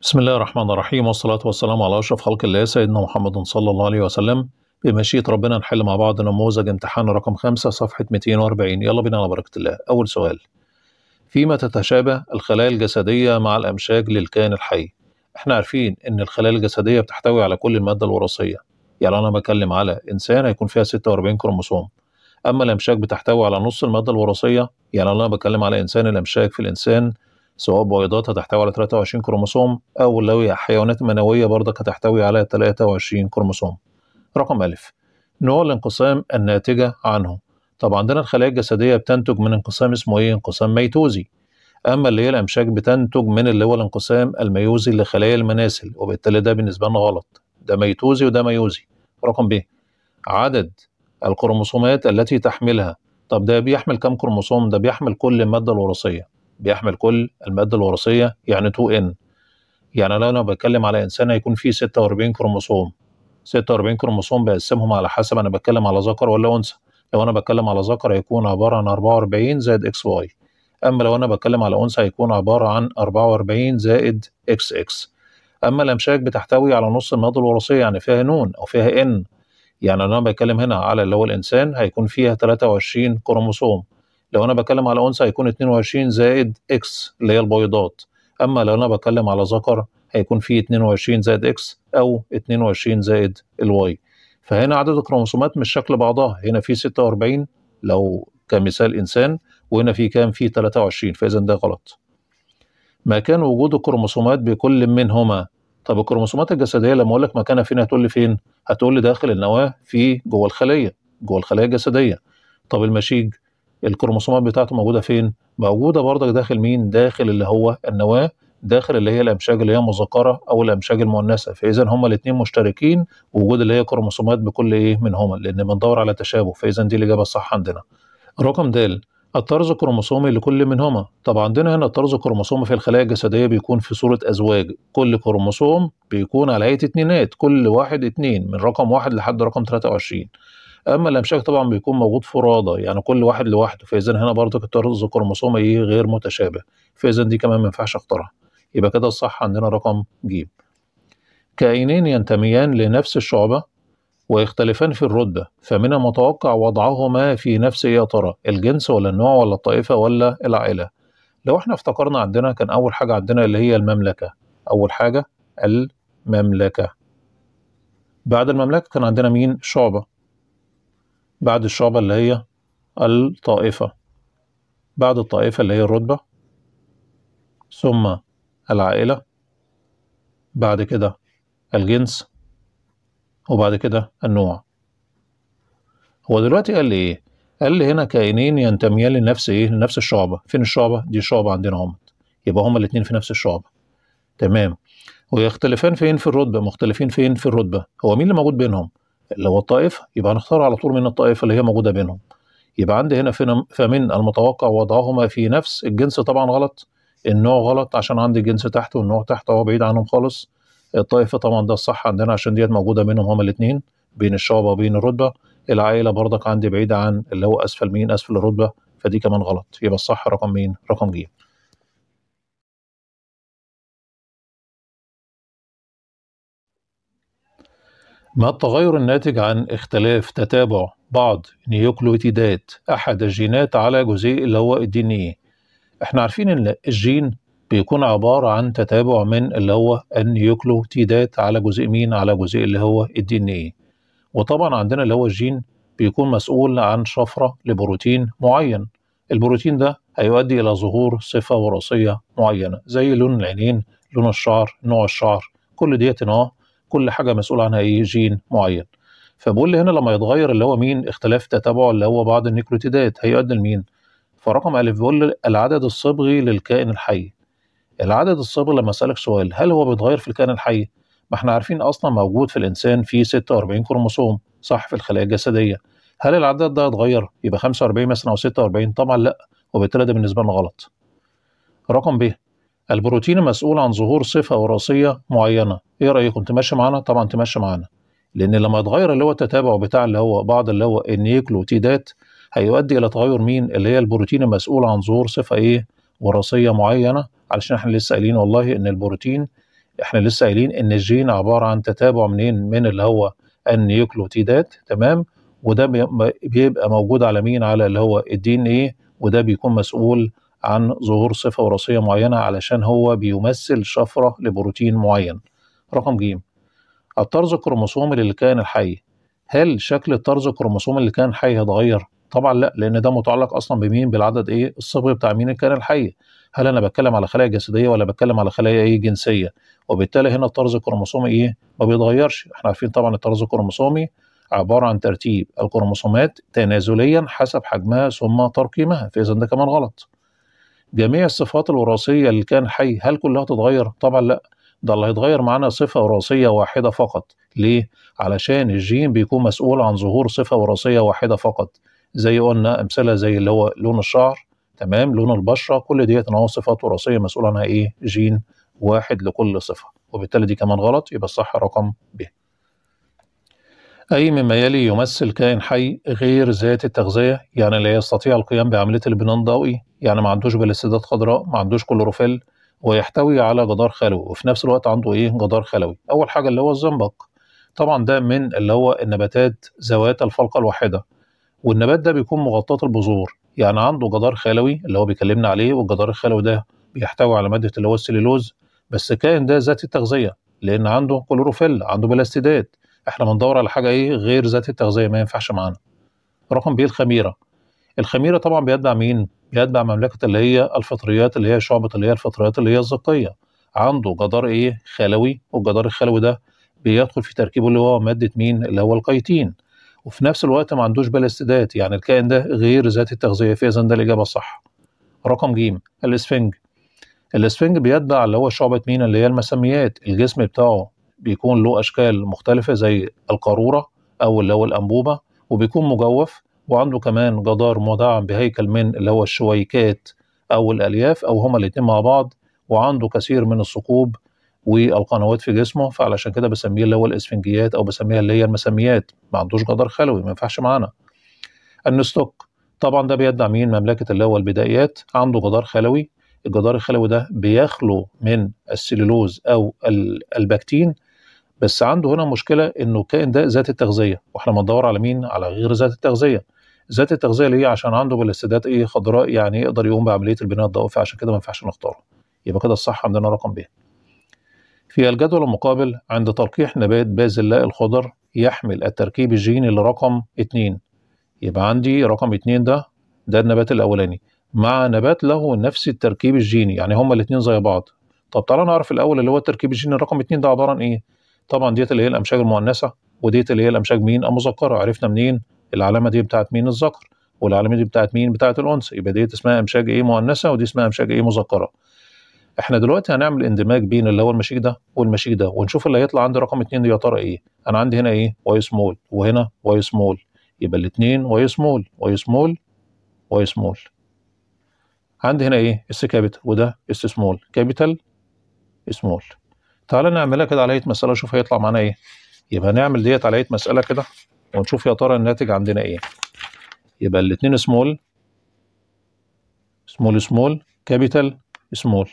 بسم الله الرحمن الرحيم والصلاة والسلام على أشرف خلق الله سيدنا محمد صلى الله عليه وسلم بمشيئة ربنا نحل مع بعض نموذج امتحان رقم خمسة صفحة 240 يلا بينا على بركة الله أول سؤال فيما تتشابه الخلايا الجسدية مع الأمشاج للكائن الحي احنا عارفين ان الخلايا الجسدية بتحتوي على كل المادة الوراثية يعني أنا بكلم على إنسان هيكون فيها 46 كروموسوم أما الأمشاج بتحتوي على نص المادة الوراثية يعني أنا بكلم على إنسان الأمشاج في الإنسان سواء بويضات هتحتوي على 23 كروموسوم أو لو حيوانات منوية برضك هتحتوي على 23 كروموسوم رقم ألف نوع الانقسام الناتجة عنه طب عندنا الخلايا الجسدية بتنتج من انقسام اسمه إيه؟ انقسام ميتوزي أما اللي هي الأمشاك بتنتج من اللي هو الانقسام الميوزي لخلايا المناسل وبالتالي ده بالنسبة لنا غلط ده ميتوزي وده ميوزي رقم ب عدد الكروموسومات التي تحملها طب ده بيحمل كم كروموسوم ده بيحمل كل المادة الوراثية بيحمل كل المادة الوراثية يعني 2 ان يعني لو أنا بتكلم على إنسان هيكون فيه 46 كروموسوم 46 كروموسوم بقسمهم على حسب أنا بتكلم على ذكر ولا أنثى لو أنا بتكلم على ذكر هيكون عبارة عن 44 زائد إكس واي أما لو أنا بتكلم على أنثى هيكون عبارة عن 44 زائد إكس إكس أما الأمشاك بتحتوي على نص المادة الوراثية يعني فيها نون أو فيها إن يعني أنا بتكلم هنا على اللي هو الإنسان هيكون فيها 23 كروموسوم لو انا بتكلم على انثى هيكون 22 زائد اكس اللي هي البويضات اما لو انا بتكلم على ذكر هيكون في 22 زائد اكس او 22 زائد الواي فهنا عدد الكروموسومات مش شكل بعضها هنا في 46 لو كمثال انسان وهنا في كام في 23 فاذا ده غلط مكان وجود الكروموسومات بكل منهما طب الكروموسومات الجسديه لما اقول لك مكانها فين هتقول لي فين هتقول لي داخل النواه في جوه الخليه جوه الخليه الجسديه طب المشيج الكروموسومات بتاعته موجوده فين موجوده برضك داخل مين داخل اللي هو النواه داخل اللي هي الامشاج اللي هي مذكره او الامشاج المؤنثه فاذا هما الاثنين مشتركين وجود اللي هي كروموسومات بكل ايه منهما لان بندور على تشابه فاذا دي الاجابه الصح عندنا رقم د الطرز الكروموسومي لكل منهما طب عندنا هنا الطرز الكروموسومي في الخلايا الجسديه بيكون في صوره ازواج كل كروموسوم بيكون على هيئه اتنينات كل واحد اتنين من رقم واحد لحد رقم 23 اما الامشاك طبعا بيكون موجود فرادى يعني كل واحد لوحده فاذا هنا برضك الطرز كروموسوم ايه غير متشابه فاذا دي كمان ما ينفعش اختارها يبقى كده الصح عندنا رقم ج كائنين ينتميان لنفس الشعبة ويختلفان في الرتبة فمن المتوقع وضعهما في نفس يا ترى الجنس ولا النوع ولا الطائفة ولا العائلة لو احنا افتكرنا عندنا كان أول حاجة عندنا اللي هي المملكة أول حاجة المملكة بعد المملكة كان عندنا مين شعبة بعد الشعبة اللي هي الطائفة بعد الطائفة اللي هي الرتبة ثم العائلة بعد كده الجنس وبعد كده النوع هو دلوقتي قال لي ايه قال لي هنا كائنين ينتميان لنفس ايه لنفس الشعبة فين الشعبة دي الشعبة عندنا هم يبقى هما الاتنين في نفس الشعبة تمام ويختلفان فين في الرتبة مختلفين فين في الرتبة هو مين اللي موجود بينهم لو الطائفة يبقى هنختار على طول من الطائفة اللي هي موجودة بينهم يبقى عندي هنا فمن المتوقع وضعهما في نفس الجنس طبعا غلط النوع غلط عشان عندي الجنس تحت والنوع تحت هو بعيد عنهم خالص الطائفة طبعا ده الصح عندنا عشان ديت موجودة منهم هما الاثنين بين الشعبة وبين الرتبة العائلة برضك عندي بعيدة عن اللي هو أسفل مين أسفل الرتبة فدي كمان غلط يبقى الصح رقم مين رقم جيم ما التغير الناتج عن اختلاف تتابع بعض نيوكلوتيدات أحد الجينات على جزيء اللي هو الدي ان احنا عارفين ان الجين بيكون عبارة عن تتابع من اللي هو النيوكلوتيدات على جزيء مين على جزيء اللي هو الدي ان وطبعا عندنا اللي هو الجين بيكون مسؤول عن شفرة لبروتين معين البروتين ده هيؤدي إلى ظهور صفة وراثية معينة زي لون العينين لون الشعر نوع الشعر كل ديت اه كل حاجه مسؤول عنها ايه جين معين فبقول لي هنا لما يتغير اللي هو مين اختلاف تتابع اللي هو بعض النيكروتيدات هيؤدي لمين فرقم أ بيقول لي العدد الصبغي للكائن الحي العدد الصبغي لما اسالك سؤال هل هو بيتغير في الكائن الحي ما احنا عارفين اصلا موجود في الانسان في 46 كروموسوم صح في الخلايا الجسديه هل العدد ده اتغير يبقى 45 مثلا او 46 طبعا لا وبالتالي ده بالنسبه لنا غلط رقم ب البروتين مسؤول عن ظهور صفة وراثية معينة ايه رأيكم تمشي معانا طبعا تمشي معانا لان لما يتغير اللي هو التتابع بتاع اللي هو بعض اللي هو النيوكليوتيدات هيؤدي الى تغير مين اللي هي البروتين المسؤول عن ظهور صفة ايه وراثية معينة علشان احنا لسه قايلين والله ان البروتين احنا لسه قايلين ان الجين عبارة عن تتابع منين من اللي هو النيوكليوتيدات تمام وده بيبقى موجود على مين على اللي هو الدي ان ايه وده بيكون مسؤول عن ظهور صفة وراثية معينة علشان هو بيمثل شفرة لبروتين معين رقم جيم الطرز الكروموسومي للكائن الحي هل شكل الطرز الكروموسومي للكائن الحي هيتغير؟ طبعا لا لان ده متعلق اصلا بمين بالعدد ايه الصبغي بتاع مين الكائن الحي هل انا بتكلم على خلايا جسديه ولا بتكلم على خلايا ايه جنسيه وبالتالي هنا الطرز الكروموسومي ايه ما بيتغيرش احنا عارفين طبعا الطرز الكروموسومي عباره عن ترتيب الكروموسومات تنازليا حسب حجمها ثم ترقيمها فاذا ده كمان غلط جميع الصفات الوراثية اللي كان حي هل كلها تتغير؟ طبعا لا ده اللي هيتغير معانا صفة وراثية واحدة فقط ليه؟ علشان الجين بيكون مسؤول عن ظهور صفة وراثية واحدة فقط زي قلنا أمثلة زي اللي هو لون الشعر تمام لون البشرة كل ديت نوع صفات وراثية مسؤول عنها إيه؟ جين واحد لكل صفة وبالتالي دي كمان غلط يبقى الصح رقم ب أي مما يلي يمثل كائن حي غير ذات التغذية يعني لا يستطيع القيام بعملية البناء الضوئي يعني ما عندوش بلاستيدات خضراء ما عندوش كلوروفيل ويحتوي على جدار خلوي وفي نفس الوقت عنده إيه جدار خلوي أول حاجة اللي هو الزنبق طبعا ده من اللي هو النباتات ذوات الفلقة الواحدة والنبات ده بيكون مغطاة البذور يعني عنده جدار خلوي اللي هو بيكلمنا عليه والجدار الخلوي ده بيحتوي على مادة اللي هو السليلوز بس الكائن ده ذات التغذية لأن عنده كلوروفيل عنده بلاستيدات احنا بندور على حاجه ايه غير ذات التغذيه ما ينفعش معانا رقم ب الخميره الخميره طبعا بيتبع مين بيتبع مملكه اللي هي الفطريات اللي هي شعبه اللي هي الفطريات اللي هي الزقيه عنده جدار ايه خلوي والجدار الخلوي ده بيدخل في تركيبه اللي هو ماده مين اللي هو القيتين وفي نفس الوقت ما عندوش بلاستيدات يعني الكائن ده غير ذات التغذيه في ده الاجابه الصح رقم ج الاسفنج الاسفنج بيتبع اللي هو شعبة مين اللي هي المسميات الجسم بتاعه بيكون له اشكال مختلفه زي القاروره او اللي هو الانبوبه وبيكون مجوف وعنده كمان جدار مدعم بهيكل من اللي هو الشويكات او الالياف او هما الاتنين مع بعض وعنده كثير من الثقوب والقنوات في جسمه فعلشان كده بسميه اللي هو الاسفنجيات او بسميها اللي هي المسميات ما عندوش جدار خلوي ما ينفعش معانا النستوك طبعا ده بيدعم مين مملكه اللي هو البدائيات عنده جدار خلوي الجدار الخلوي ده بيخلو من السليلوز او البكتين بس عنده هنا مشكله انه الكائن ده ذات التغذيه واحنا بندور على مين على غير ذات التغذيه ذات التغذيه ليه عشان عنده بالاستعداد ايه خضراء يعني يقدر يقوم بعمليه البناء الضوئي عشان كده ما ينفعش نختاره يبقى كده الصح عندنا رقم ب في الجدول المقابل عند تلقيح نبات بازلاء الخضر يحمل التركيب الجيني لرقم 2 يبقى عندي رقم 2 ده ده النبات الاولاني مع نبات له نفس التركيب الجيني يعني هما الاثنين زي بعض طب تعالى نعرف الاول اللي هو التركيب الجيني رقم 2 ده عباره عن ايه طبعا ديت اللي هي الامشاج المؤنثه وديت اللي هي الامشاج مين المذكره عرفنا منين العلامه دي بتاعت مين الذكر والعلامه دي بتاعت مين بتاعت الانثى يبقى ديت اسمها امشاج ايه مؤنثه ودي اسمها امشاج ايه مذكره احنا دلوقتي هنعمل اندماج بين اللي هو المشيك ده والمشيك ده ونشوف اللي هيطلع عندي رقم اتنين ده يا ترى ايه انا عندي هنا ايه واي سمول وهنا واي سمول يبقى الاتنين واي سمول واي سمول واي سمول عندي هنا ايه اس كابيتال وده اس سمول كابيتال سمول تعالى نعملها كده على هيئه مساله شوف هيطلع معانا ايه يبقى نعمل ديت على هيئه مساله كده ونشوف يا ترى الناتج عندنا ايه يبقى الاثنين سمول سمول سمول كابيتال سمول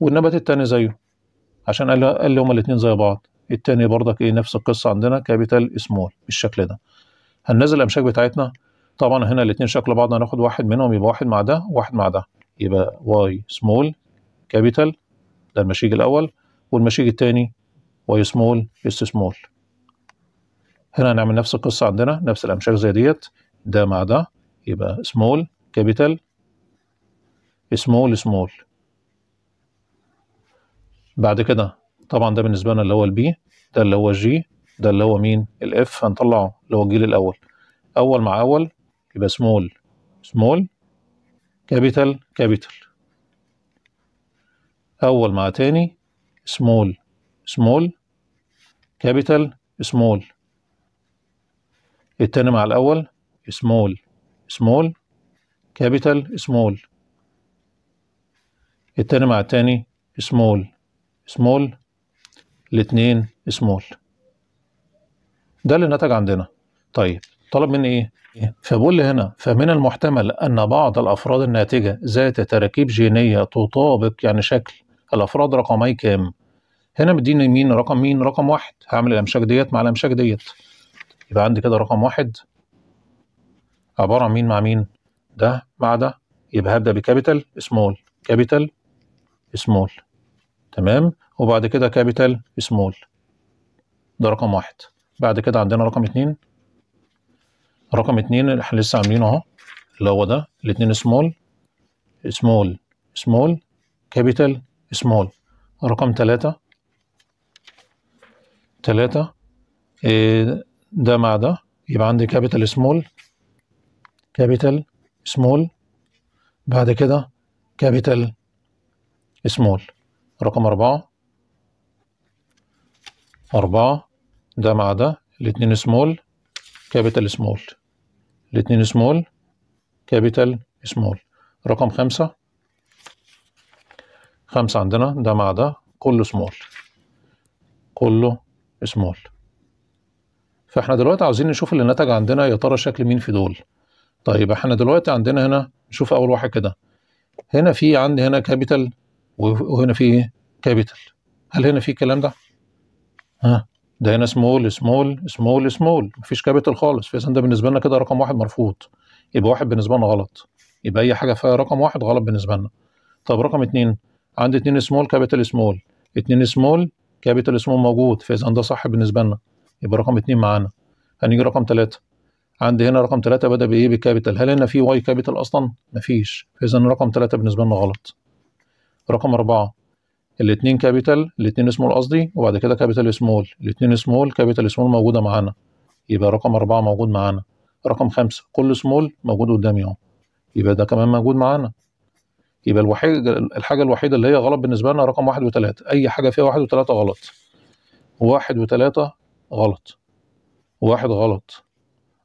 والنبات الثاني زيه عشان قال قال لي هما الاثنين زي بعض الثاني برضك ايه نفس القصه عندنا كابيتال سمول بالشكل ده هننزل الامشاك بتاعتنا طبعا هنا الاثنين شكل بعض هناخد واحد منهم يبقى واحد مع ده وواحد مع ده يبقى واي سمول كابيتال ده المشيج الاول والمشيج التاني واي سمول اس سمول هنا هنعمل نفس القصة عندنا نفس الأمشاج زي ديت ده مع ده يبقى سمول كابيتال سمول سمول بعد كده طبعا ده بالنسبة لنا اللي هو البي ده اللي هو الجي ده اللي هو مين الاف هنطلعه اللي هو الجيل الأول أول مع أول يبقى سمول سمول كابيتال كابيتال أول مع تاني small small capital small التاني مع الأول small small capital small التاني مع التاني small small الاتنين small ده اللي نتج عندنا طيب طلب مني ايه فبقول هنا فمن المحتمل أن بعض الأفراد الناتجة ذات تراكيب جينية تطابق يعني شكل الأفراد رقمي كام هنا مديني مين رقم مين رقم واحد هعمل الامشاك ديت مع الامشاك ديت يبقى عندي كده رقم واحد عبارة عن مين مع مين ده مع ده يبقى هبدأ بكابيتال سمول كابيتال سمول تمام وبعد كده كابيتال سمول ده رقم واحد بعد كده عندنا رقم اتنين رقم اتنين اللي احنا لسه عاملينه اهو اللي هو ده الاتنين سمول سمول سمول كابيتال سمول رقم تلاتة تلاتة إيه، ده مع ده يبقى عندي كابيتال سمول كابيتال سمول بعد كده كابيتال سمول رقم أربعة أربعة ده مع ده الاتنين سمول كابيتال سمول الاتنين سمول كابيتال سمول رقم خمسة خمسة عندنا ده مع ده كله سمول كله سمول فاحنا دلوقتي عاوزين نشوف اللي نتج عندنا يا ترى شكل مين في دول طيب احنا دلوقتي عندنا هنا نشوف اول واحد كده هنا في عندي هنا كابيتال وهنا في كابيتال هل هنا في الكلام ده ها ده هنا سمول سمول سمول سمول مفيش كابيتال خالص فاذا ده بالنسبه لنا كده رقم واحد مرفوض يبقى واحد بالنسبه لنا غلط يبقى اي حاجه فيها رقم واحد غلط بالنسبه لنا طب رقم اتنين عندي اتنين سمول كابيتال سمول اتنين سمول كابيتال الاسمهم موجود فاذا ده صح بالنسبه لنا يبقى رقم اتنين معانا هنيجي رقم تلاته عندي هنا رقم تلاته بدا بايه بالكابيتال هل هنا في واي كابيتال اصلا مفيش فاذا رقم تلاته بالنسبه لنا غلط رقم اربعه الاثنين كابيتال الاثنين سمول قصدي وبعد كده كابيتال سمول الاثنين سمول كابيتال سمول موجوده معانا يبقى رقم اربعه موجود معانا رقم خمسه كل سمول موجود قدامي اهو يبقى ده كمان موجود معانا يبقى الوحيد الحاجه الوحيده اللي هي غلط بالنسبه لنا رقم واحد وثلاثه اي حاجه فيها واحد وثلاثه غلط واحد وثلاثه غلط واحد غلط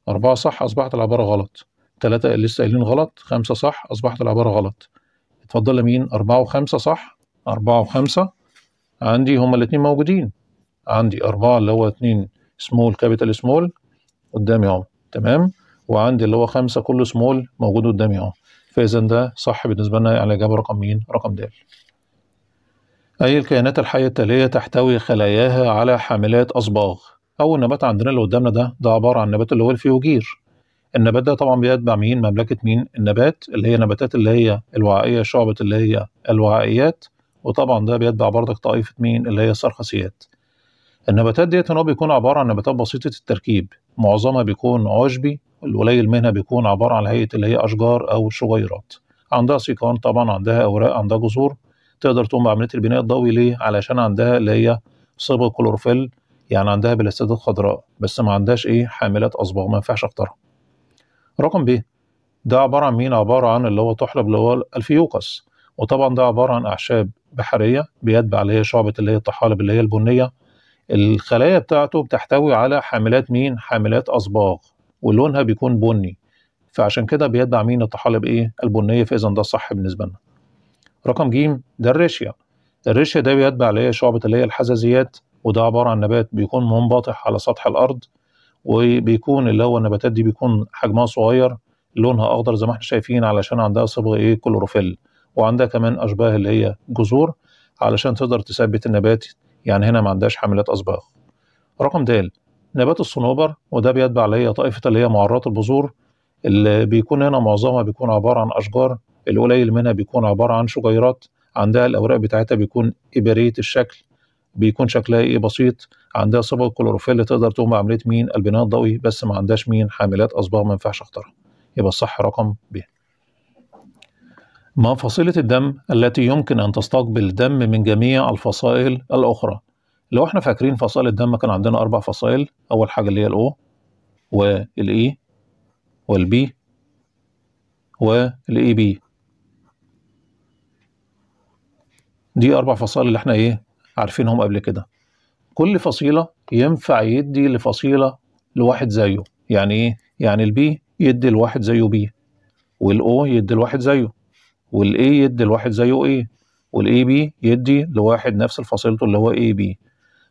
أربعة صح أصبحت العبارة غلط ثلاثة لسه قايلين غلط خمسة صح أصبحت العبارة غلط اتفضل مين أربعة وخمسة صح أربعة وخمسة عندي هما الاتنين موجودين عندي أربعة اللي هو اتنين سمول كابيتال سمول قدامي أهو تمام وعندي اللي هو خمسة كله سمول موجود قدامي أهو فإذا ده صح بالنسبة لنا على يعني الإجابة رقم مين؟ رقم د. أي الكائنات الحية التالية تحتوي خلاياها على حاملات أصباغ أول نبات عندنا اللي قدامنا ده ده عبارة عن نبات اللي هو الفيوجير النبات ده طبعا بيتبع مين؟ مملكة مين؟ النبات اللي هي نباتات اللي هي الوعائية شعبة اللي هي الوعائيات وطبعا ده بيتبع برضك طائفة مين؟ اللي هي السرخسيات النباتات ديت هنا بيكون عبارة عن نباتات بسيطة التركيب معظمها بيكون عشبي الولي المهنه بيكون عباره عن هيئه اللي هي اشجار او شجيرات عندها سيقان طبعا عندها اوراق عندها جذور تقدر تقوم بعمليه البناء الضوئي ليه علشان عندها اللي هي صبغ كلوروفيل يعني عندها بلاستات خضراء بس ما عندهاش ايه حاملات اصباغ ما ينفعش اختارها رقم ب ده عباره عن مين عباره عن اللي هو طحلب اللي هو الفيوكس وطبعا ده عباره عن اعشاب بحريه بيتبع اللي هي شعبه اللي هي الطحالب اللي هي البنيه الخلايا بتاعته بتحتوي على حاملات مين حاملات اصباغ ولونها بيكون بني فعشان كده بيتبع مين الطحالب ايه البنيه فاذا ده الصح بالنسبه لنا رقم ج ده الريشيا الريشيا ده بيتبع اللي هي شعبه اللي هي الحزازيات وده عباره عن نبات بيكون منبطح على سطح الارض وبيكون اللي هو النباتات دي بيكون حجمها صغير لونها اخضر زي ما احنا شايفين علشان عندها صبغ ايه كلوروفيل وعندها كمان اشباه اللي هي جذور علشان تقدر تثبت النبات يعني هنا ما عندهاش حاملات اصباغ رقم د نبات الصنوبر وده بيتبع اللي هي طائفه اللي هي معرات البذور اللي بيكون هنا معظمها بيكون عباره عن اشجار القليل منها بيكون عباره عن شجيرات عندها الاوراق بتاعتها بيكون إبرية الشكل بيكون شكلها ايه بسيط عندها صبغ كلوروفيل تقدر تقوم بعمليه مين البناء الضوئي بس ما عندهاش مين حاملات أصباغ ما ينفعش اختارها يبقى الصح رقم ب ما فصيلة الدم التي يمكن أن تستقبل دم من جميع الفصائل الأخرى لو احنا فاكرين فصائل الدم كان عندنا اربع فصائل اول حاجه اللي هي الاو والاي والبي والاي بي دي اربع فصائل اللي احنا ايه عارفينهم قبل كده كل فصيله ينفع يدي لفصيله لواحد زيه يعني ايه يعني البي يدي لواحد زيه بي والاو يدي لواحد زيه والاي يدي لواحد زيه ايه والاي بي يدي لواحد نفس فصيلته اللي هو اي بي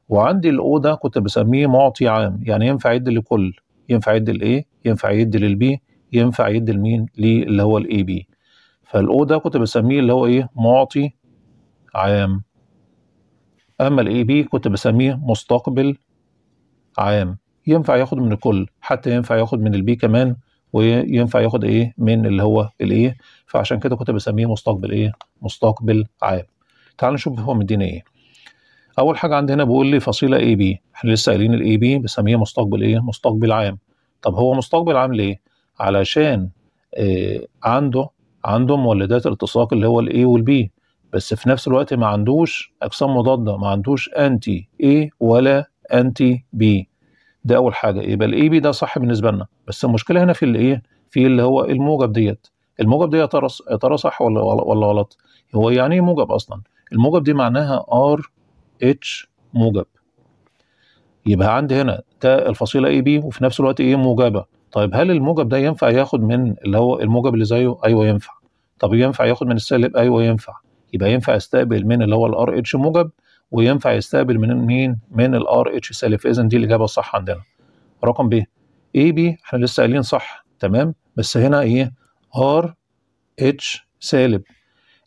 وعندي الاوضه كنت بسميه معطي عام يعني ينفع يدي لكل ينفع يدي للايه ينفع يدي للبي ينفع يدي لمين لي اللي هو الاي بي فالاوضه كنت بسميه اللي هو ايه معطي عام اما الاي بي كنت بسميه مستقبل عام ينفع ياخد من الكل حتى ينفع ياخد من البي كمان وينفع ياخد ايه من اللي هو الايه فعشان كده كنت بسميه مستقبل ايه مستقبل عام تعال نشوف هو مديني ايه اول حاجه عندي هنا بيقول لي فصيله اي بي احنا لسه قايلين الاي بي بسميه مستقبل ايه مستقبل عام طب هو مستقبل عام ليه علشان إيه عنده عنده مولدات التصاق اللي هو الاي والبي بس في نفس الوقت ما عندوش اجسام مضاده ما عندوش انتي اي ولا انتي بي ده اول حاجه يبقى الاي بي ده صح بالنسبه لنا بس المشكله هنا في الايه في اللي هو الموجب ديت الموجب دي يا ترى يا ترى صح ولا ولا غلط هو يعني ايه موجب اصلا الموجب دي معناها ار اتش موجب يبقى عندي هنا تاء الفصيله اي بي وفي نفس الوقت ايه موجبه طيب هل الموجب ده ينفع ياخد من اللي هو الموجب اللي زيه ايوه ينفع طب ينفع ياخد من السالب ايوه ينفع يبقى ينفع يستقبل من اللي هو الار اتش موجب وينفع يستقبل من مين من الار اتش سالب اذا دي الاجابه الصح عندنا رقم ب اي بي احنا لسه قايلين صح تمام بس هنا ايه ار اتش سالب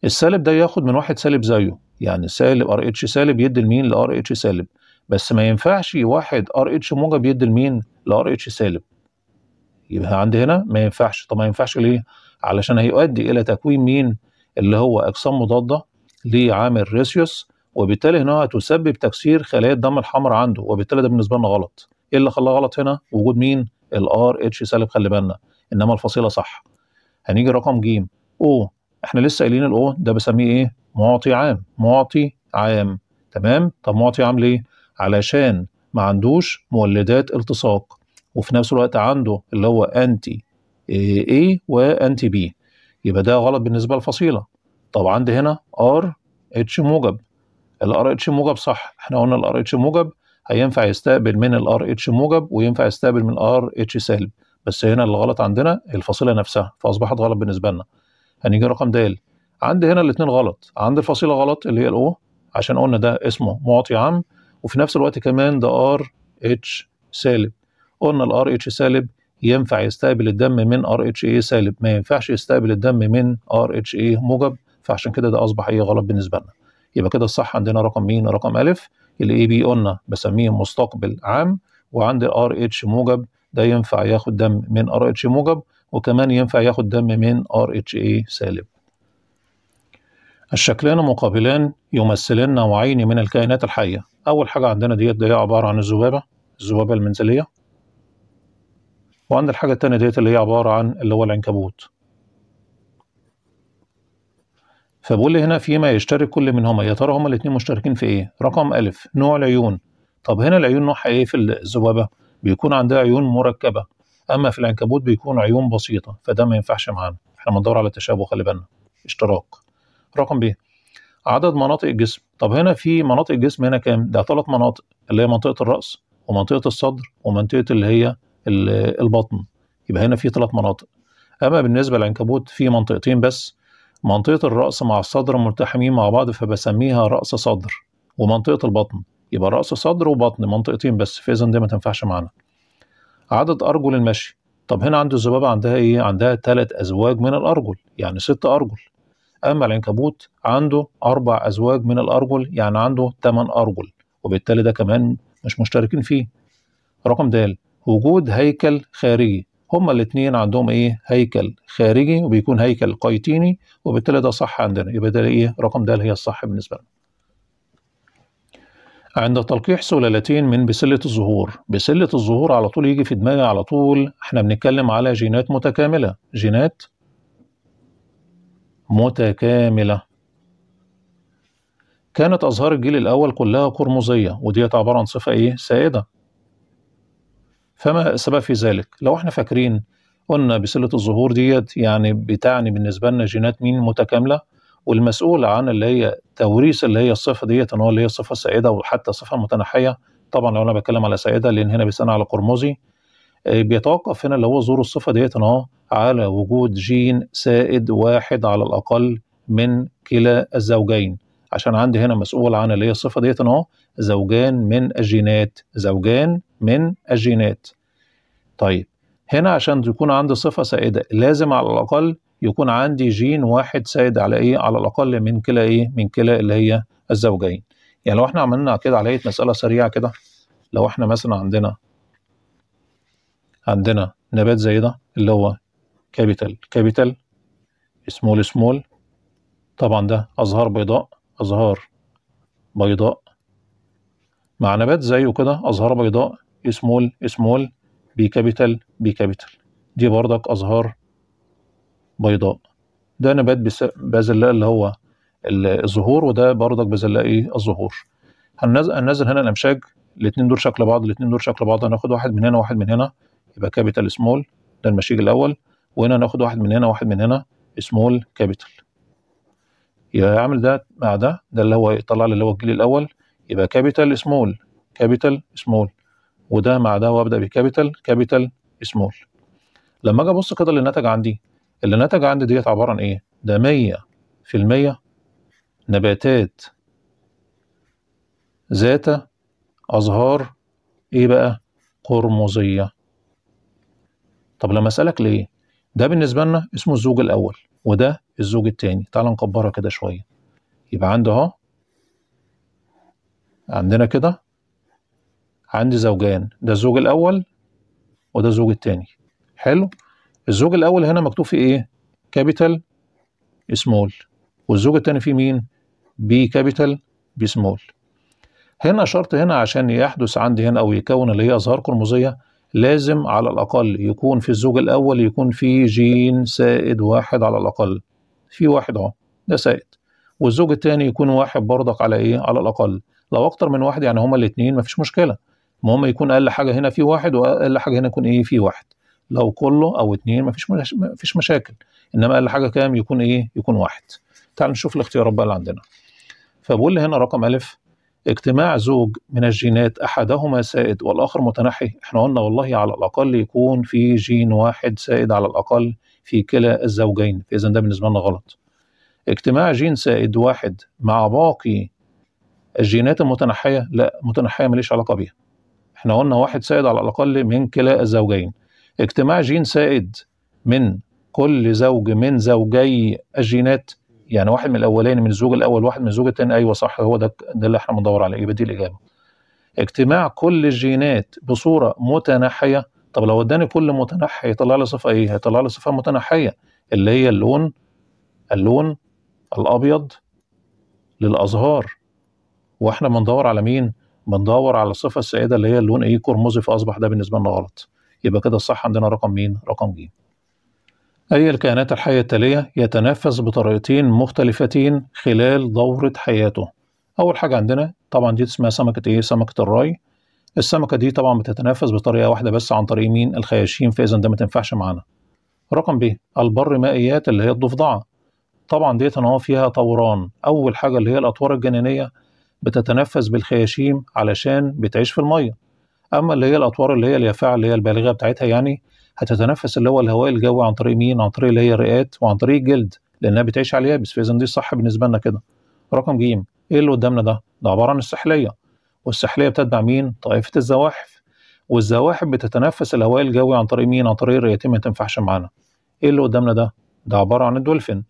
السالب ده ياخد من واحد سالب زيه يعني سالب ار اتش سالب يدي لمين لار اتش سالب بس ما ينفعش واحد ار اتش موجب يدي لمين لار اتش سالب يبقى عندي هنا ما ينفعش طب ما ينفعش ليه علشان هيؤدي الى تكوين مين اللي هو اجسام مضاده لعامل ريسيوس وبالتالي هنا هتسبب تكسير خلايا الدم الحمراء عنده وبالتالي ده بالنسبه لنا غلط ايه اللي خلاه غلط هنا وجود مين الار اتش سالب خلي بالنا انما الفصيله صح هنيجي رقم ج او احنا لسه قايلين الاو ده بسميه ايه معطي عام معطي عام تمام طب معطي عام ليه علشان ما عندوش مولدات التصاق وفي نفس الوقت عنده اللي هو انتي A وانتي B يبقى ده غلط بالنسبه للفصيله طب عندي هنا ار اتش موجب الار اتش موجب صح احنا قلنا الار اتش موجب هينفع يستقبل من الار اتش موجب وينفع يستقبل من الار اتش سالب بس هنا اللي غلط عندنا الفصيله نفسها فاصبحت غلط بالنسبه لنا هنيجي رقم د عندي هنا الاثنين غلط عندي الفصيله غلط اللي هي الاو عشان قلنا ده اسمه معطي عام وفي نفس الوقت كمان ده ار اتش سالب قلنا الار اتش سالب ينفع يستقبل الدم من ار اتش اي سالب ما ينفعش يستقبل الدم من ار اتش اي موجب فعشان كده ده اصبح ايه غلط بالنسبه لنا يبقى كده الصح عندنا رقم مين رقم الف الاي بي قلنا بسميه مستقبل عام وعندي ار اتش موجب ده ينفع ياخد دم من ار اتش موجب وكمان ينفع ياخد دم من RHA سالب الشكلان مقابلان يمثلان نوعين من الكائنات الحية أول حاجة عندنا ديت دي عبارة عن الذبابة الذبابة المنزلية وعند الحاجة التانية ديت اللي هي عبارة عن اللي هو العنكبوت فبقول لي هنا فيما يشترك كل منهما يا ترى هما الاتنين مشتركين في ايه رقم ألف نوع العيون طب هنا العيون نوعها ايه في الذبابة بيكون عندها عيون مركبة اما في العنكبوت بيكون عيون بسيطه فده ما ينفعش معانا احنا بندور على تشابه خلي بالنا اشتراك رقم ب عدد مناطق الجسم طب هنا في مناطق الجسم هنا كام ده ثلاث مناطق اللي هي منطقه الراس ومنطقه الصدر ومنطقه اللي هي البطن يبقى هنا في ثلاث مناطق اما بالنسبه للعنكبوت في منطقتين بس منطقه الراس مع الصدر ملتحمين مع بعض فبسميها راس صدر ومنطقه البطن يبقى راس صدر وبطن منطقتين بس فاذا دي ما تنفعش معانا عدد أرجل المشي طب هنا عند الذبابة عندها إيه؟ عندها ثلاث أزواج من الأرجل يعني ست أرجل أما العنكبوت عنده أربع أزواج من الأرجل يعني عنده ثمان أرجل وبالتالي ده كمان مش مشتركين فيه رقم د وجود هيكل خارجي هما الاثنين عندهم ايه هيكل خارجي وبيكون هيكل قيتيني وبالتالي ده صح عندنا يبقى ده ايه رقم د هي الصح بالنسبه لنا عند تلقيح سلالتين من بسلة الظهور بسلة الظهور على طول يجي في دماغي على طول احنا بنتكلم على جينات متكاملة جينات متكاملة كانت أزهار الجيل الأول كلها قرمزية وديت عبارة عن صفة إيه؟ سائدة فما السبب في ذلك؟ لو احنا فاكرين قلنا بسلة الظهور ديت يعني بتعني بالنسبة لنا جينات مين متكاملة؟ والمسؤول عن اللي هي توريث اللي هي الصفه ديت ان هو اللي هي صفه سائده وحتى صفه متنحيه طبعا لو انا بتكلم على سائده لان هنا بيسالنا على قرمزي آه، بيتوقف هنا اللي هو ظهور الصفه ديت ان هو على وجود جين سائد واحد على الاقل من كلا الزوجين عشان عندي هنا مسؤول عن اللي هي الصفه ديت ان هو زوجان من الجينات زوجان من الجينات طيب هنا عشان يكون عندي صفه سائده لازم على الاقل يكون عندي جين واحد سائد على ايه على الاقل من كلا ايه من كلا اللي هي الزوجين يعني لو احنا عملنا كده على إيه؟ مساله سريعه كده لو احنا مثلا عندنا عندنا نبات زي ده اللي هو كابيتال كابيتال سمول سمول طبعا ده ازهار بيضاء ازهار بيضاء مع نبات زيه كده ازهار بيضاء سمول سمول بي كابيتال بي كابيتال دي بردك ازهار بيضاء ده نبات بذلاء اللي هو الزهور وده بردك بذلاء ايه الزهور هننزل هنا الامشاج الاثنين دول شكل بعض الاثنين دول شكل بعض هناخد واحد من هنا واحد من هنا يبقى كابيتال سمول ده المشيج الاول وهنا ناخد واحد من هنا واحد من هنا سمول كابيتال يبقى عامل ده مع ده ده اللي هو يطلع لي اللي هو الجيل الاول يبقى كابيتال سمول كابيتال سمول وده مع ده وابدا بكابيتال كابيتال سمول لما اجي ابص كده للنتج عندي اللي نتج عندي ديت عبارة عن إيه؟ ده مية في المية نباتات ذات أزهار إيه بقى؟ قرمزية طب لما أسألك ليه؟ ده بالنسبة لنا اسمه الزوج الأول وده الزوج التاني تعال نكبرها كده شوية يبقى عندي أهو عندنا كده عندي زوجان ده الزوج الأول وده الزوج التاني حلو؟ الزوج الاول هنا مكتوب فيه ايه كابيتال سمول والزوج الثاني فيه مين بي كابيتال بي سمول هنا شرط هنا عشان يحدث عندي هنا او يكون اللي هي اظهار قرمزيه لازم على الاقل يكون في الزوج الاول يكون في جين سائد واحد على الاقل في واحد اهو ده سائد والزوج الثاني يكون واحد برضك على ايه على الاقل لو اكتر من واحد يعني هما الاثنين مفيش مشكله المهم يكون اقل حاجه هنا في واحد واقل حاجه هنا يكون ايه في واحد لو كله او اتنين مفيش ما مفيش مشاكل انما اقل حاجه كام يكون ايه يكون واحد تعال نشوف الاختيارات بقى اللي عندنا فبقول لي هنا رقم الف اجتماع زوج من الجينات احدهما سائد والاخر متنحي احنا قلنا والله على الاقل يكون في جين واحد سائد على الاقل في كلا الزوجين فاذا ده بالنسبه لنا غلط اجتماع جين سائد واحد مع باقي الجينات المتنحيه لا متنحيه ماليش علاقه بيها احنا قلنا واحد سائد على الاقل من كلا الزوجين اجتماع جين سائد من كل زوج من زوجي الجينات يعني واحد من الاولين من الزوج الاول واحد من الزوج الثاني ايوه صح هو ده ده اللي احنا بندور عليه يبقى دي الاجابه اجتماع كل الجينات بصوره متناحيه طب لو اداني كل متنحي يطلع لي صفه ايه هيطلع لي صفه متنحيه اللي هي اللون اللون الابيض للازهار واحنا بندور على مين بندور على الصفه السائده اللي هي اللون ايه كرمزي فاصبح ده بالنسبه لنا غلط يبقى كده الصح عندنا رقم مين؟ رقم ج. أي الكائنات الحية التالية يتنفس بطريقتين مختلفتين خلال دورة حياته. أول حاجة عندنا طبعا دي اسمها سمكة إيه؟ سمكة الراي. السمكة دي طبعا بتتنفس بطريقة واحدة بس عن طريق مين؟ الخياشيم فإذا ده ما تنفعش معانا. رقم ب البر مائيات اللي هي الضفدعة. طبعا ديت أنا فيها طوران، أول حاجة اللي هي الأطوار الجنينية بتتنفس بالخياشيم علشان بتعيش في المية. اما اللي هي الاطوار اللي هي اليافعه اللي هي البالغه بتاعتها يعني هتتنفس اللي هو الهواء الجوي عن طريق مين عن طريق اللي هي الرئات وعن طريق الجلد لانها بتعيش على اليابس فاذا دي صح بالنسبه لنا كده رقم ج ايه اللي قدامنا ده ده عباره عن السحليه والسحليه بتتبع مين طائفه الزواحف والزواحف بتتنفس الهواء الجوي عن طريق مين عن طريق الرئتين ما تنفعش معانا ايه اللي قدامنا ده ده عباره عن الدولفين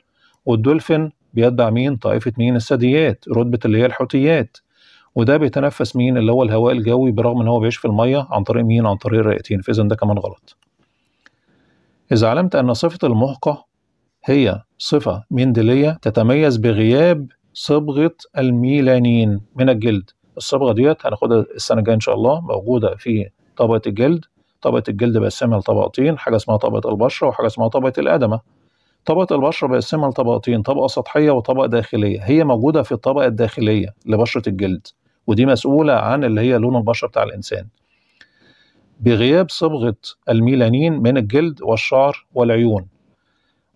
والدولفين بيتبع مين طائفه مين الثدييات رتبه اللي هي الحوتيات وده بيتنفس مين اللي هو الهواء الجوي برغم ان هو بيعيش في الميه عن طريق مين عن طريق الرئتين فاذا ده كمان غلط اذا علمت ان صفه المحقه هي صفه مندليه تتميز بغياب صبغه الميلانين من الجلد الصبغه ديت هناخدها السنه الجايه ان شاء الله موجوده في طبقه الجلد طبقه الجلد بقسمها لطبقتين حاجه اسمها طبقه البشره وحاجه اسمها طبقه الادمه طبقه البشره بيقسمها لطبقتين طبقه سطحيه وطبقه داخليه هي موجوده في الطبقه الداخليه لبشره الجلد ودي مسؤوله عن اللي هي لون البشره بتاع الانسان بغياب صبغه الميلانين من الجلد والشعر والعيون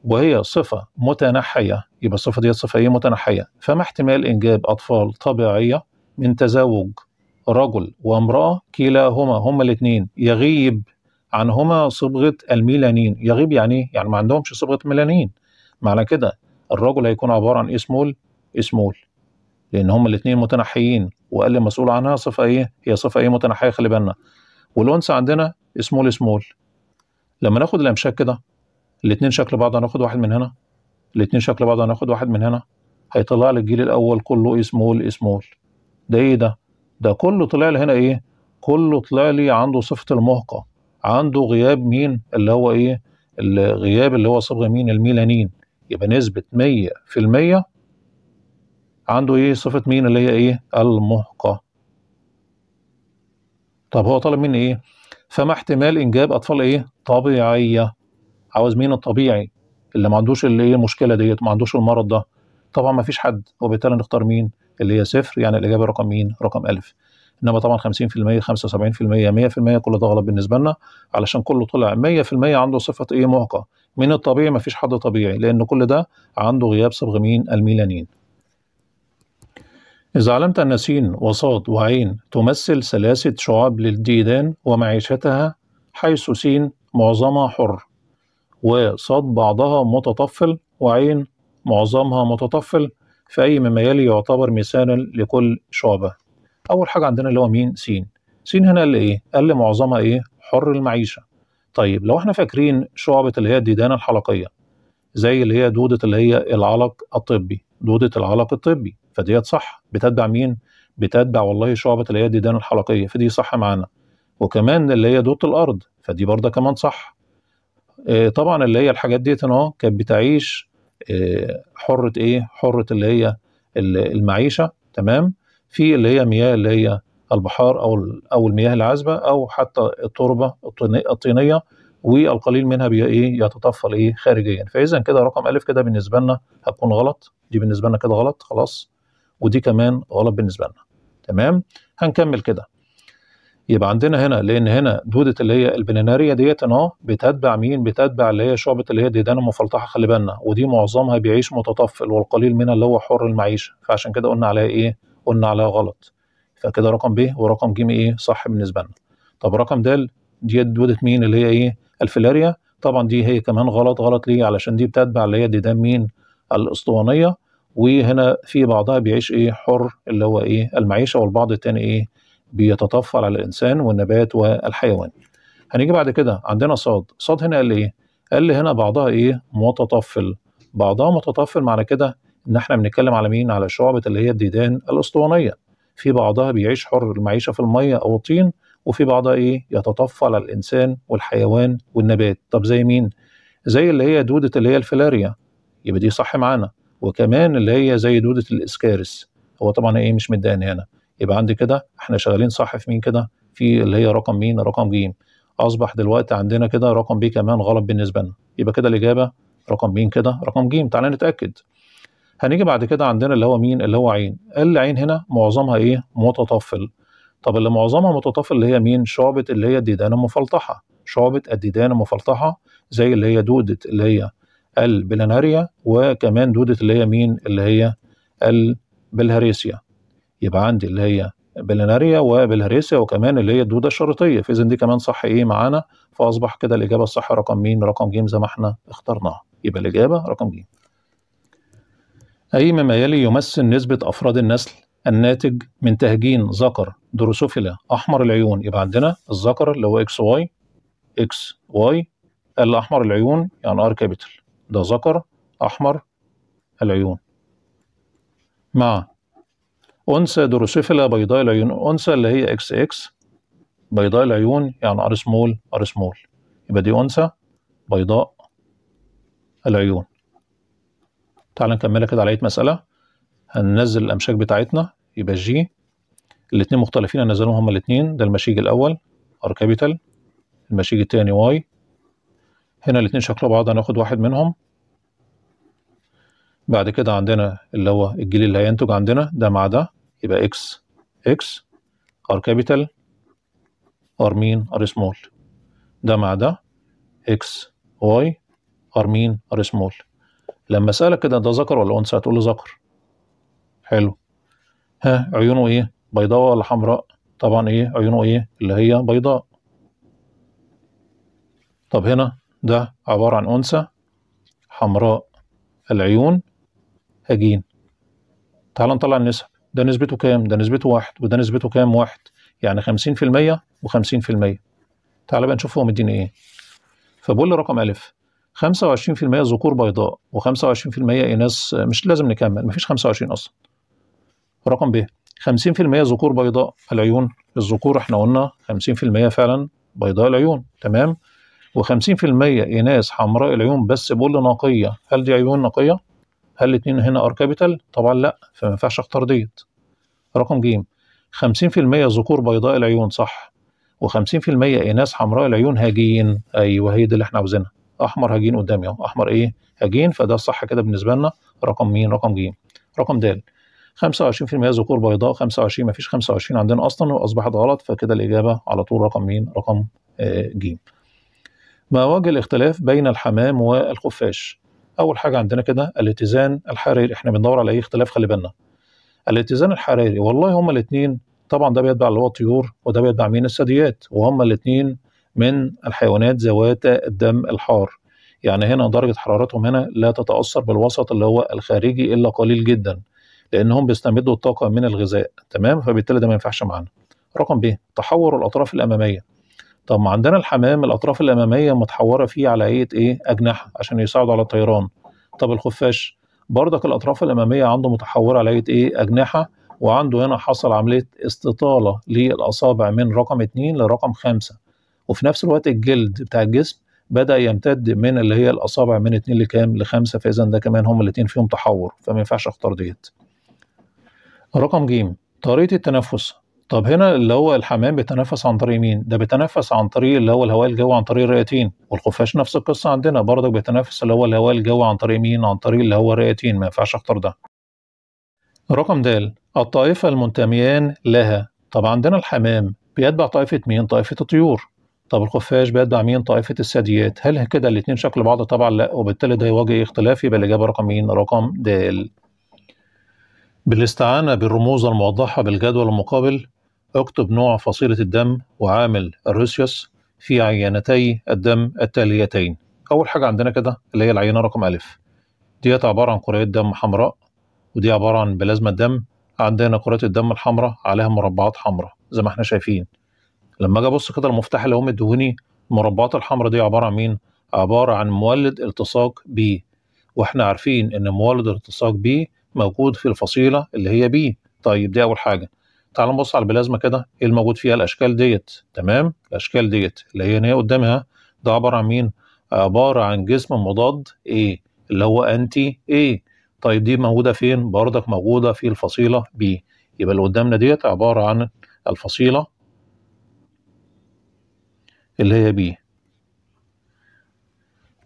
وهي صفه متنحيه يبقى الصفه دي صفه ايه متنحيه فما احتمال انجاب اطفال طبيعيه من تزاوج رجل وامراه كلاهما هما الاثنين يغيب عنهما صبغة الميلانين يغيب يعني ايه؟ يعني ما عندهمش صبغة ميلانين معنى كده الرجل هيكون عبارة عن اسمول اسمول لأن هما الاثنين متنحيين وقال المسؤول عنها صفة ايه هي صفة ايه متنحية خلي بالنا والأنثى عندنا اسمول سمول لما ناخد الأمشاك كده الاثنين شكل بعض هناخد واحد من هنا الاثنين شكل بعض هناخد واحد من هنا هيطلع لي الجيل الأول كله سمول سمول ده ايه ده؟ ده كله طلع لي هنا ايه؟ كله طلع لي عنده صفة المهقة عنده غياب مين اللي هو ايه الغياب اللي هو صبغ مين الميلانين يبقى نسبة 100% عنده ايه صفة مين اللي هي ايه المهقة طب هو طالب مني ايه فما احتمال انجاب اطفال ايه طبيعية عاوز مين الطبيعي اللي ما عندوش اللي ايه المشكلة ديت ما عندوش المرض ده طبعا ما فيش حد وبالتالي نختار مين اللي هي صفر يعني الإجابة رقم مين رقم ألف انما طبعا 50% 75% 100% كل ده غلط بالنسبه لنا علشان كله طلع 100% عنده صفه ايه مهقه من الطبيعي ما فيش حد طبيعي لان كل ده عنده غياب مين الميلانين إذا علمت أن س وصاد وعين تمثل ثلاثة شعاب للديدان ومعيشتها حيث س معظمها حر وصاد بعضها متطفل وعين معظمها متطفل فأي مما يلي يعتبر مثالا لكل شعبة اول حاجه عندنا اللي هو مين سين سين هنا اللي ايه لي معظمها ايه حر المعيشه طيب لو احنا فاكرين شعبة اللي هي الديدان الحلقية زي اللي هي دودة اللي هي العلق الطبي دودة العلق الطبي فديت صح بتتبع مين؟ بتتبع والله شعبة اللي هي الديدان الحلقية فدي صح معانا وكمان اللي هي دودة الأرض فدي برضه كمان صح آه، طبعا اللي هي الحاجات ديت اهو كانت بتعيش آه، حرة ايه؟ حرة اللي هي المعيشة تمام في اللي هي مياه اللي هي البحار او او المياه العذبه او حتى التربه الطينيه والقليل منها بي ايه يتطفل ايه خارجيا فاذا كده رقم الف كده بالنسبه لنا هتكون غلط دي بالنسبه لنا كده غلط خلاص ودي كمان غلط بالنسبه لنا تمام هنكمل كده يبقى عندنا هنا لان هنا دوده اللي هي البنناريا ديت اهو بتتبع مين بتتبع اللي هي شعبه اللي هي ديدان المفلطحه خلي بالنا ودي معظمها بيعيش متطفل والقليل منها اللي هو حر المعيشه فعشان كده قلنا عليها ايه قلنا عليها غلط فكده رقم ب ورقم ج ايه صح بالنسبه لنا طب رقم د دي دوده مين اللي هي ايه الفيلاريا طبعا دي هي كمان غلط غلط ليه علشان دي بتتبع اللي هي ديدان مين الاسطوانيه وهنا في بعضها بيعيش ايه حر اللي هو ايه المعيشه والبعض التاني ايه بيتطفل على الانسان والنبات والحيوان هنيجي بعد كده عندنا صاد صاد هنا قال ايه قال هنا بعضها ايه متطفل بعضها متطفل معنى كده ان احنا بنتكلم على مين على شعبة اللي هي الديدان الاسطوانية في بعضها بيعيش حر المعيشة في المية او الطين وفي بعضها ايه يتطفل على الانسان والحيوان والنبات طب زي مين زي اللي هي دودة اللي هي الفيلاريا يبقى دي صح معانا وكمان اللي هي زي دودة الاسكارس هو طبعا ايه مش مداني هنا يبقى عندي كده احنا شغالين صح في مين كده في اللي هي رقم مين رقم ج اصبح دلوقتي عندنا كده رقم ب كمان غلط بالنسبه لنا يبقى كده الاجابه رقم مين كده رقم ج تعالى نتاكد هنيجي بعد كده عندنا اللي هو مين اللي هو عين العين هنا معظمها ايه متطفل طب اللي معظمها متطفل اللي هي مين شعبة اللي هي الديدان المفلطحة شعبة الديدان المفلطحة زي اللي هي دودة اللي هي البلاناريا وكمان دودة اللي هي مين اللي هي البلهاريسيا يبقى عندي اللي هي بلاناريا وبلهاريسيا وكمان اللي هي الدوده الشريطيه فاذا دي كمان صح ايه معانا فاصبح كده الاجابه الصح رقم مين رقم جيم زي ما احنا اخترناها يبقى الاجابه رقم جيم أي مما يلي يمثل نسبة أفراد النسل الناتج من تهجين ذكر دروسوفيلا أحمر العيون يبقى عندنا الذكر اللي هو إكس واي إكس واي الأحمر العيون يعني آر كابيتال ده ذكر أحمر العيون مع أنثى دروسوفيلا بيضاء العيون أنثى اللي هي إكس إكس بيضاء العيون يعني ار سمول ار سمول يبقى دي أنثى بيضاء العيون تعالى نكملها كده على اية مساله هننزل الامشاك بتاعتنا يبقى جي الاتنين مختلفين هننزلهم هما الاتنين ده المشيج الاول ار كابيتال المشيج التاني واي هنا الاتنين شكلوا بعض هناخد واحد منهم بعد كده عندنا اللي هو الجيل اللي هينتج عندنا ده مع ده يبقى اكس اكس ار كابيتال ار مين ار سمول ده مع ده اكس واي ار مين ار سمول لما اسالك كده ده ذكر ولا انثى هتقول له ذكر حلو ها عيونه ايه بيضاء ولا حمراء طبعا ايه عيونه ايه اللي هي بيضاء طب هنا ده عبارة عن أنثى حمراء العيون هجين تعال نطلع النسب ده نسبته كام ده نسبته واحد وده نسبته كام واحد يعني خمسين في المية وخمسين في المية تعال بقى نشوف هو مديني ايه فبقول لي رقم ألف 25% ذكور بيضاء و25% إناث مش لازم نكمل مفيش 25 أصلا رقم ب 50% ذكور بيضاء العيون الذكور احنا قلنا 50% فعلا بيضاء العيون تمام و50% إناث حمراء العيون بس بول نقية هل دي عيون نقية؟ هل الاتنين هنا ار كابيتال؟ طبعا لا فما ينفعش اختار ديت رقم ج 50% ذكور بيضاء العيون صح و50% إناث حمراء العيون هاجين أيوه هي دي اللي احنا عاوزينها احمر هجين قدامي اهو احمر ايه هجين فده الصح كده بالنسبه لنا رقم مين رقم ج رقم د 25% ذكور بيضاء 25 مفيش 25 عندنا اصلا واصبحت غلط فكده الاجابه على طول رقم مين رقم آه، ج ما وجه الاختلاف بين الحمام والخفاش اول حاجه عندنا كده الاتزان الحراري احنا بندور على اي اختلاف خلي بالنا الاتزان الحراري والله هما الاثنين طبعا ده بيتبع اللي هو الطيور وده بيتبع مين الثدييات وهما الاثنين من الحيوانات ذوات الدم الحار يعني هنا درجة حرارتهم هنا لا تتأثر بالوسط اللي هو الخارجي إلا قليل جدا لأنهم بيستمدوا الطاقة من الغذاء تمام فبالتالي ده ما ينفعش معانا رقم ب تحور الأطراف الأمامية طب ما عندنا الحمام الأطراف الأمامية متحورة فيه على هيئة إيه أجنحة عشان يساعدوا على الطيران طب الخفاش بردك الأطراف الأمامية عنده متحورة على هيئة إيه أجنحة وعنده هنا حصل عملية استطالة للأصابع من رقم 2 لرقم 5 وفي نفس الوقت الجلد بتاع الجسم بدا يمتد من اللي هي الاصابع من 2 لكام لخمسه فاذا ده كمان هم الاثنين فيهم تحور فما ينفعش اختار ديت رقم ج طريقه التنفس طب هنا اللي هو الحمام بيتنفس عن طريق مين؟ ده بيتنفس عن طريق اللي هو الهواء الجوي عن طريق الرئتين والخفاش نفس القصه عندنا برضك بيتنفس اللي هو الهواء الجوي عن طريق مين؟ عن طريق اللي هو الرئتين ما ينفعش اختار ده. رقم د الطائفه المنتميان لها طب عندنا الحمام بيتبع طائفه مين؟ طائفه الطيور طب الخفاش بيتبع مين طائفة الثدييات هل كده الاتنين شكل بعض طبعا لا وبالتالي ده يواجه اختلاف يبقى الإجابة رقم مين رقم د بالاستعانة بالرموز الموضحة بالجدول المقابل اكتب نوع فصيلة الدم وعامل الروسيوس في عينتي الدم التاليتين أول حاجة عندنا كده اللي هي العينة رقم ألف ديت عبارة عن كريات دم حمراء ودي عبارة عن بلازما الدم عندنا كرات الدم الحمراء عليها مربعات حمراء زي ما احنا شايفين لما اجي ابص كده المفتاح اللي هو مديهوني المربعات الحمراء دي عباره عن مين؟ عباره عن مولد التصاق بي واحنا عارفين ان مولد التصاق بي موجود في الفصيله اللي هي بي طيب دي اول حاجه تعال نبص على البلازما كده ايه الموجود فيها الاشكال ديت تمام الاشكال ديت اللي هي هي قدامها ده عباره عن مين؟ عباره عن جسم مضاد A اللي هو انتي A طيب دي موجوده فين؟ بردك موجوده في الفصيله بي يبقى اللي قدامنا ديت عباره عن الفصيله اللي هي بي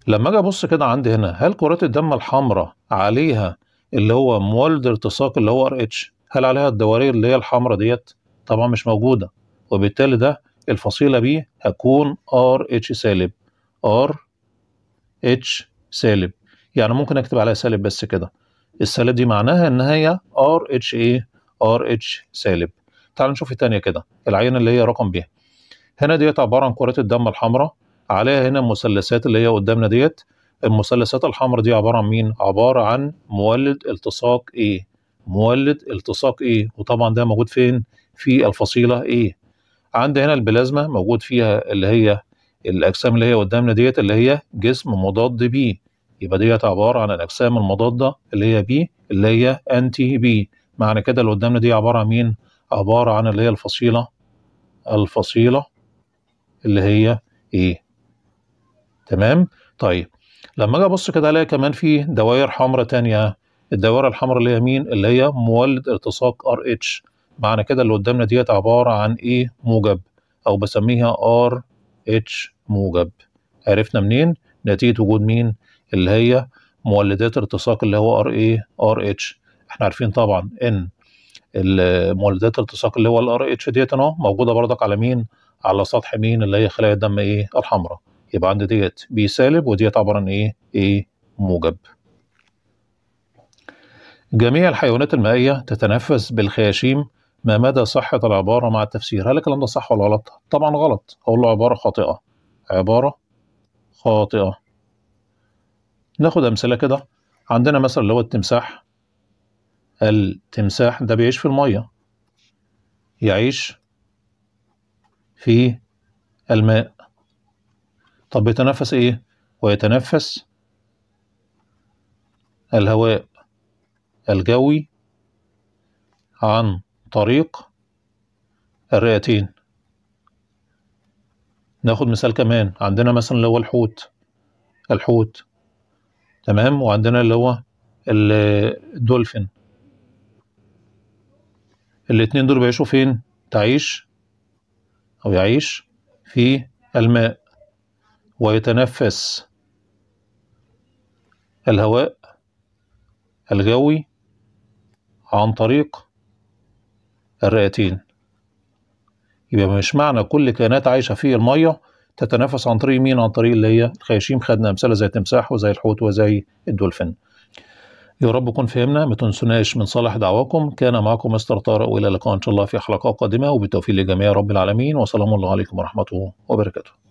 لما اجي ابص كده عندي هنا هل كرات الدم الحمراء عليها اللي هو مولد التصاق اللي هو ار اتش هل عليها الدوارية اللي هي الحمراء ديت طبعا مش موجوده وبالتالي ده الفصيله بي هتكون ار اتش سالب ار اتش سالب يعني ممكن اكتب عليها سالب بس كده السالب دي معناها ان هي ار اتش ايه ار اتش سالب تعال نشوف الثانيه كده العينه اللي هي رقم ب هنا ديت عباره عن كرات الدم الحمراء عليها هنا المثلثات اللي هي قدامنا ديت المثلثات الحمراء دي عباره عن مين عباره عن مولد التصاق ايه مولد التصاق ايه وطبعا ده موجود فين في الفصيله ايه عندي هنا البلازما موجود فيها اللي هي الاجسام اللي هي قدامنا ديت اللي هي جسم مضاد بي يبقى ديت عباره عن الاجسام المضاده اللي هي بي اللي هي انتي بي معنى كده اللي قدامنا دي عباره عن مين عباره عن اللي هي الفصيله الفصيله اللي هي ايه تمام طيب لما اجي ابص كده الاقي كمان في دوائر حمراء تانية الدوائر الحمراء اللي هي مين اللي هي مولد التصاق ار اتش معنى كده اللي قدامنا ديت عباره عن ايه موجب او بسميها ار اتش موجب عرفنا منين نتيجه وجود مين اللي هي مولدات التصاق اللي هو ار ايه ار اتش احنا عارفين طبعا ان مولدات التصاق اللي هو الار اتش ديت اهو موجوده برضك على مين على سطح مين اللي هي خلايا الدم ايه الحمراء يبقى عندي ديت بي سالب وديت عباره عن ايه ايه موجب جميع الحيوانات المائيه تتنفس بالخياشيم ما مدى صحه العباره مع التفسير هل الكلام ده صح ولا غلط طبعا غلط اقول له عباره خاطئه عباره خاطئه ناخد امثله كده عندنا مثلا اللي هو التمساح التمساح ده بيعيش في الميه يعيش في الماء طب بيتنفس ايه ويتنفس الهواء الجوي عن طريق الرئتين ناخد مثال كمان عندنا مثلا اللي هو الحوت الحوت تمام وعندنا اللي هو الدولفين الاتنين دول بيعيشوا فين تعيش أو يعيش في الماء ويتنفس الهواء الجوي عن طريق الرئتين يبقى مش معنى كل كائنات عايشة في المية تتنفس عن طريق مين عن طريق اللي هي الخياشيم خدنا أمثلة زي التمساح وزي الحوت وزي الدولفين يا رب كن فهمنا ما تنسوناش من صالح دعواكم كان معكم مستر طارق والى اللقاء ان شاء الله في حلقه قادمه وبالتوفيق لجميع رب العالمين وسلام الله عليكم ورحمته وبركاته